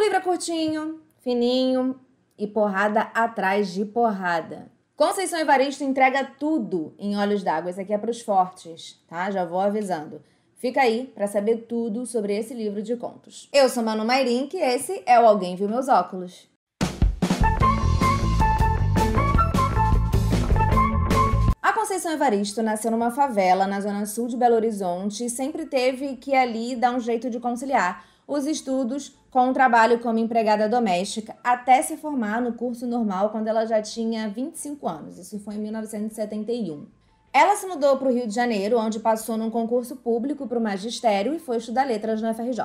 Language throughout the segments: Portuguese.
livro é curtinho, fininho e porrada atrás de porrada. Conceição Evaristo entrega tudo em Olhos d'Água. Esse aqui é para os fortes, tá? Já vou avisando. Fica aí para saber tudo sobre esse livro de contos. Eu sou Manu Mairim, e esse é o Alguém Viu Meus Óculos. Conceição Evaristo nasceu numa favela na zona sul de Belo Horizonte e sempre teve que ali dar um jeito de conciliar os estudos com o trabalho como empregada doméstica até se formar no curso normal quando ela já tinha 25 anos. Isso foi em 1971. Ela se mudou para o Rio de Janeiro, onde passou num concurso público para o magistério e foi estudar letras na FRJ.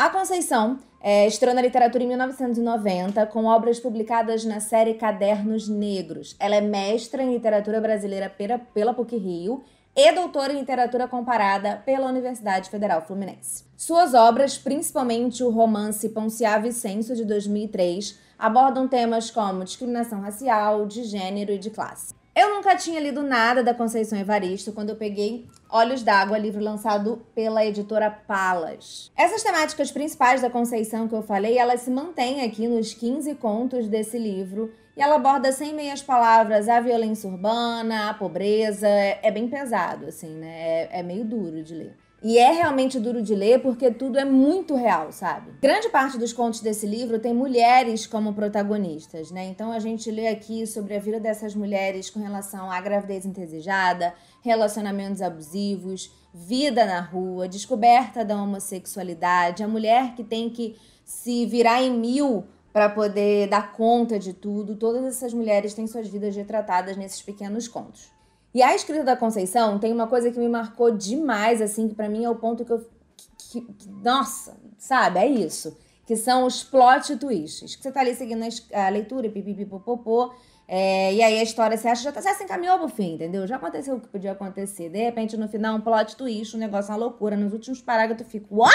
A Conceição é, estreou na literatura em 1990 com obras publicadas na série Cadernos Negros. Ela é mestra em literatura brasileira pela, pela PUC-Rio e doutora em literatura comparada pela Universidade Federal Fluminense. Suas obras, principalmente o romance Ponciá Vicencio de 2003, abordam temas como discriminação racial, de gênero e de classe. Eu nunca tinha lido nada da Conceição Evaristo quando eu peguei Olhos d'Água, livro lançado pela editora Palas. Essas temáticas principais da Conceição que eu falei, ela se mantém aqui nos 15 contos desse livro e ela aborda sem meias palavras a violência urbana, a pobreza, é, é bem pesado, assim, né? é, é meio duro de ler. E é realmente duro de ler porque tudo é muito real, sabe? Grande parte dos contos desse livro tem mulheres como protagonistas, né? Então a gente lê aqui sobre a vida dessas mulheres com relação à gravidez indesejada, relacionamentos abusivos, vida na rua, descoberta da homossexualidade, a mulher que tem que se virar em mil para poder dar conta de tudo. Todas essas mulheres têm suas vidas retratadas nesses pequenos contos. E a escrita da Conceição tem uma coisa que me marcou demais, assim, que para mim é o ponto que eu. Que, que, que, nossa, sabe? É isso. Que são os plot twists. Que você tá ali seguindo a, leitura, pipipipopopô. É, e aí a história você acha, já, tá, já se encaminhou pro fim, entendeu? Já aconteceu o que podia acontecer. De repente, no final, um plot twist, um negócio, uma loucura. Nos últimos parágrafos, eu fico, what?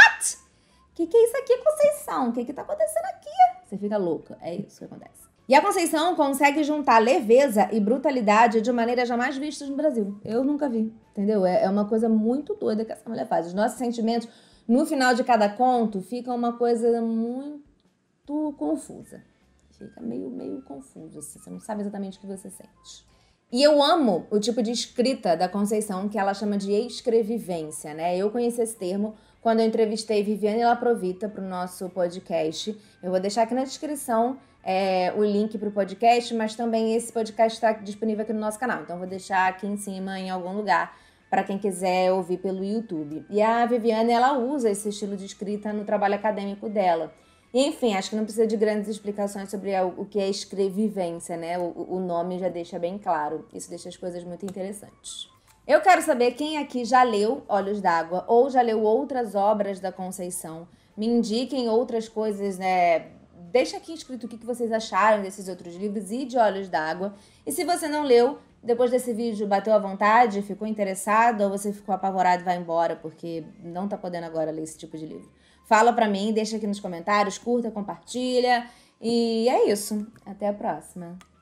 O que, que é isso aqui, Conceição? O que, que tá acontecendo aqui? Você fica louca. É isso que acontece. E a Conceição consegue juntar leveza e brutalidade de maneira jamais vistas no Brasil. Eu nunca vi, entendeu? É, é, uma coisa muito doida que essa mulher faz. Os nossos sentimentos, no final de cada conto, ficam uma coisa muito confusa. Fica meio, meio confuso, assim. Você não sabe exatamente o que você sente. E eu amo o tipo de escrita da Conceição que ela chama de escrevivência, né? Eu conheci esse termo quando eu entrevistei Viviane Laprovita para o nosso podcast. Eu vou deixar aqui na descrição é, o link para o podcast, mas também esse podcast está disponível aqui no nosso canal. Então, vou deixar aqui em cima, em algum lugar, para quem quiser ouvir pelo YouTube. E a Viviane, ela usa esse estilo de escrita no trabalho acadêmico dela. Enfim, acho que não precisa de grandes explicações sobre o que é escrevivência, né? O, o nome já deixa bem claro. Isso deixa as coisas muito interessantes. Eu quero saber quem aqui já leu Olhos d'Água ou já leu outras obras da Conceição. Me indiquem outras coisas, né? Deixa aqui escrito o que vocês acharam desses outros livros e de Olhos d'Água. E se você não leu, depois desse vídeo bateu à vontade, ficou interessado ou você ficou apavorado e vai embora porque não tá podendo agora ler esse tipo de livro? Fala pra mim, deixa aqui nos comentários, curta, compartilha. E é isso. Até a próxima.